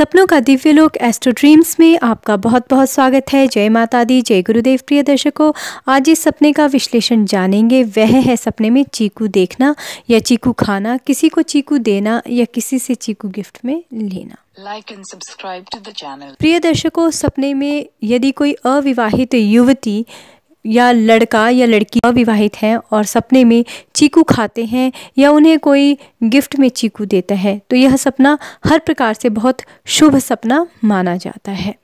सपनों का दिव्य लोक एस्ट्रो ड्रीम्स में आपका बहुत बहुत स्वागत है जय माता दी जय गुरुदेव प्रिय दर्शकों आज इस सपने का विश्लेषण जानेंगे वह है सपने में चीकू देखना या चीकू खाना किसी को चीकू देना या किसी से चीकू गिफ्ट में लेना like and subscribe to the channel प्रिय दर्शकों सपने में यदि कोई अविवाहित युवती या लड़का या लड़की अविवाहित हैं और सपने में चीकू खाते हैं या उन्हें कोई गिफ्ट में चीकू देता है तो यह सपना हर प्रकार से बहुत शुभ सपना माना जाता है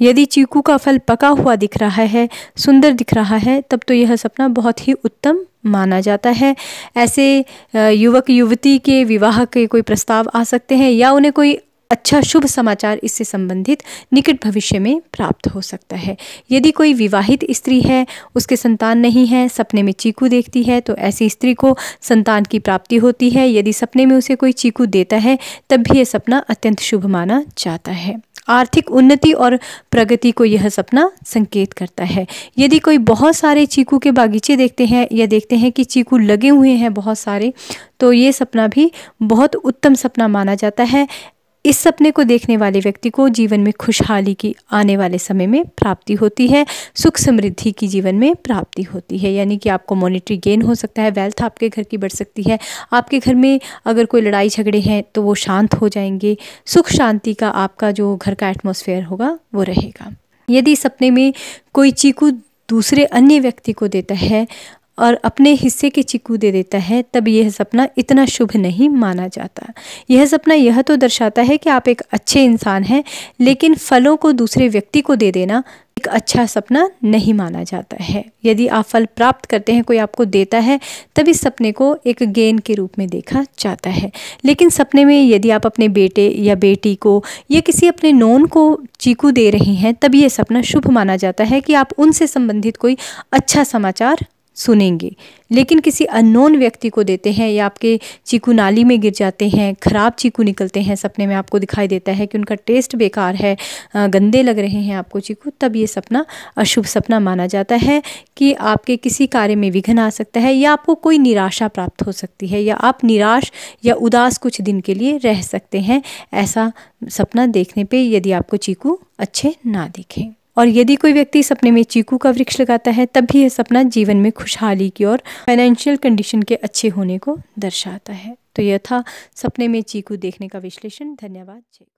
यदि चीकू का फल पका हुआ दिख रहा है सुंदर दिख रहा है तब तो यह सपना बहुत ही उत्तम माना जाता है ऐसे युवक युवती के विवाह के कोई प्रस्ताव आ सकते हैं या उन्हें कोई अच्छा शुभ समाचार इससे संबंधित निकट भविष्य में प्राप्त हो सकता है यदि कोई विवाहित स्त्री है उसके संतान नहीं है सपने में चीकू देखती है तो ऐसी स्त्री को संतान की प्राप्ति होती है यदि सपने में उसे कोई चीकू देता है तब भी यह सपना अत्यंत शुभ माना जाता है आर्थिक उन्नति और प्रगति को यह सपना संकेत करता है यदि कोई बहुत सारे चीकू के बागीचे देखते हैं या देखते हैं कि चीकू लगे हुए हैं बहुत सारे तो ये सपना भी बहुत उत्तम सपना माना जाता है इस सपने को देखने वाले व्यक्ति को जीवन में खुशहाली की आने वाले समय में प्राप्ति होती है सुख समृद्धि की जीवन में प्राप्ति होती है यानी कि आपको मॉनिटरी गेन हो सकता है वेल्थ आपके घर की बढ़ सकती है आपके घर में अगर कोई लड़ाई झगड़े हैं तो वो शांत हो जाएंगे सुख शांति का आपका जो घर का एटमोसफेयर होगा वो रहेगा यदि सपने में कोई चीकू दूसरे अन्य व्यक्ति को देता है और अपने हिस्से के चिकू दे देता है तब यह सपना इतना शुभ नहीं माना जाता यह सपना यह तो दर्शाता है कि आप एक अच्छे इंसान हैं लेकिन फलों को दूसरे व्यक्ति को दे देना एक अच्छा सपना नहीं माना जाता है यदि आप फल प्राप्त करते हैं कोई आपको देता है तब इस सपने को एक गेन के रूप में देखा जाता है लेकिन सपने में यदि आप अपने बेटे या बेटी को या किसी अपने नोन को चीकू दे रहे हैं तब यह सपना शुभ माना जाता है कि आप उनसे संबंधित कोई अच्छा समाचार सुनेंगे लेकिन किसी अननोन व्यक्ति को देते हैं या आपके चीकू नाली में गिर जाते हैं ख़राब चीकू निकलते हैं सपने में आपको दिखाई देता है कि उनका टेस्ट बेकार है गंदे लग रहे हैं आपको चीकू तब ये सपना अशुभ सपना माना जाता है कि आपके किसी कार्य में विघ्न आ सकता है या आपको कोई निराशा प्राप्त हो सकती है या आप निराश या उदास कुछ दिन के लिए रह सकते हैं ऐसा सपना देखने पर यदि आपको चीकू अच्छे ना दिखें और यदि कोई व्यक्ति सपने में चीकू का वृक्ष लगाता है तब भी यह सपना जीवन में खुशहाली की और फाइनेंशियल कंडीशन के अच्छे होने को दर्शाता है तो यह था सपने में चीकू देखने का विश्लेषण धन्यवाद